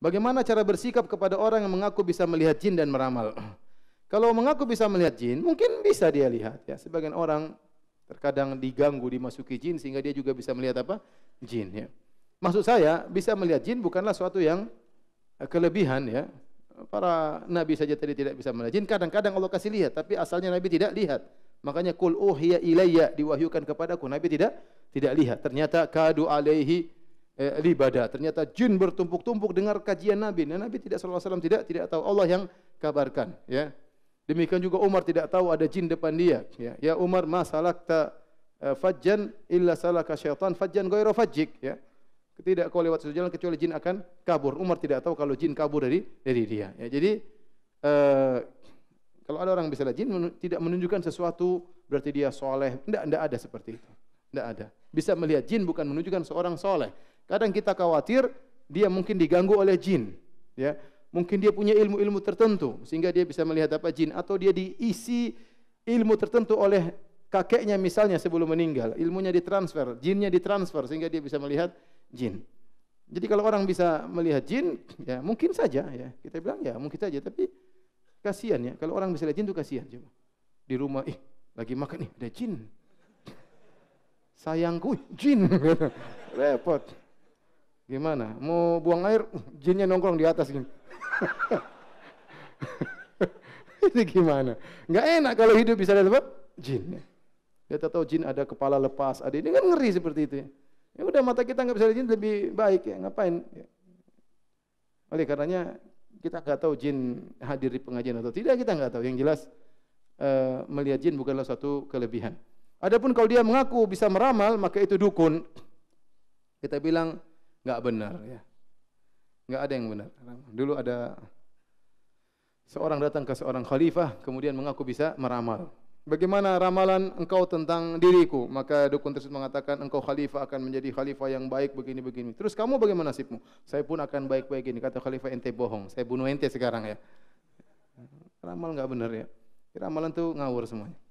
Bagaimana cara bersikap kepada orang yang mengaku bisa melihat jin dan meramal? Kalau mengaku bisa melihat jin, mungkin bisa dia lihat ya. Sebagian orang terkadang diganggu dimasuki jin sehingga dia juga bisa melihat apa? Jin ya. Maksud saya, bisa melihat jin bukanlah suatu yang eh, kelebihan ya. Para nabi saja tadi tidak bisa melihat jin, kadang-kadang Allah kasih lihat, tapi asalnya nabi tidak lihat. Makanya kul uhiya ilayya diwahyukan kepadaku, nabi tidak tidak lihat. Ternyata kadu alaihi eh, ibadah. Ternyata jin bertumpuk-tumpuk dengar kajian Nabi. Nah, Nabi tidak sallallahu alaihi tidak tidak tahu Allah yang kabarkan, ya. Demikian juga Umar tidak tahu ada jin depan dia, ya. Ya Umar masalah ta eh, fajjan illa salaka syaitan fajjan ghairu fajjik, ya. Tidak kau lewat satu jalan kecuali jin akan kabur. Umar tidak tahu kalau jin kabur dari dari dia. Ya, jadi eh, kalau ada orang bisa jin tidak menunjukkan sesuatu berarti dia soleh. Tidak, tidak ada seperti itu. Tidak ada. Bisa melihat jin bukan menunjukkan seorang soleh. Kadang kita khawatir dia mungkin diganggu oleh jin, ya. Mungkin dia punya ilmu-ilmu tertentu sehingga dia bisa melihat apa jin atau dia diisi ilmu tertentu oleh kakeknya misalnya sebelum meninggal, ilmunya ditransfer, jinnya ditransfer sehingga dia bisa melihat jin. Jadi kalau orang bisa melihat jin, ya mungkin saja ya. Kita bilang ya mungkin saja, tapi kasihan ya. Kalau orang bisa lihat jin itu kasihan cuma Di rumah ih lagi makan nih ada jin. Sayangku jin. Repot. Gimana? Mau buang air, uh, jinnya nongkrong di atas gini. Ini gimana? Nggak enak kalau hidup bisa ada sebab Jin. Kita tahu jin ada kepala lepas, ada ini kan ngeri seperti itu. Ya, ya udah mata kita nggak bisa lihat jin lebih baik ya, ngapain? Ya. Oleh karenanya kita nggak tahu jin hadir di pengajian atau tidak, kita nggak tahu. Yang jelas uh, melihat jin bukanlah suatu kelebihan. Adapun kalau dia mengaku bisa meramal, maka itu dukun. Kita bilang nggak benar ya. Nggak ada yang benar. Dulu ada seorang datang ke seorang khalifah kemudian mengaku bisa meramal. Bagaimana ramalan engkau tentang diriku? Maka dukun tersebut mengatakan engkau khalifah akan menjadi khalifah yang baik begini-begini. Terus kamu bagaimana nasibmu? Saya pun akan baik-baik ini. Kata khalifah ente bohong. Saya bunuh ente sekarang ya. Ramal nggak benar ya. Ramalan tuh ngawur semuanya.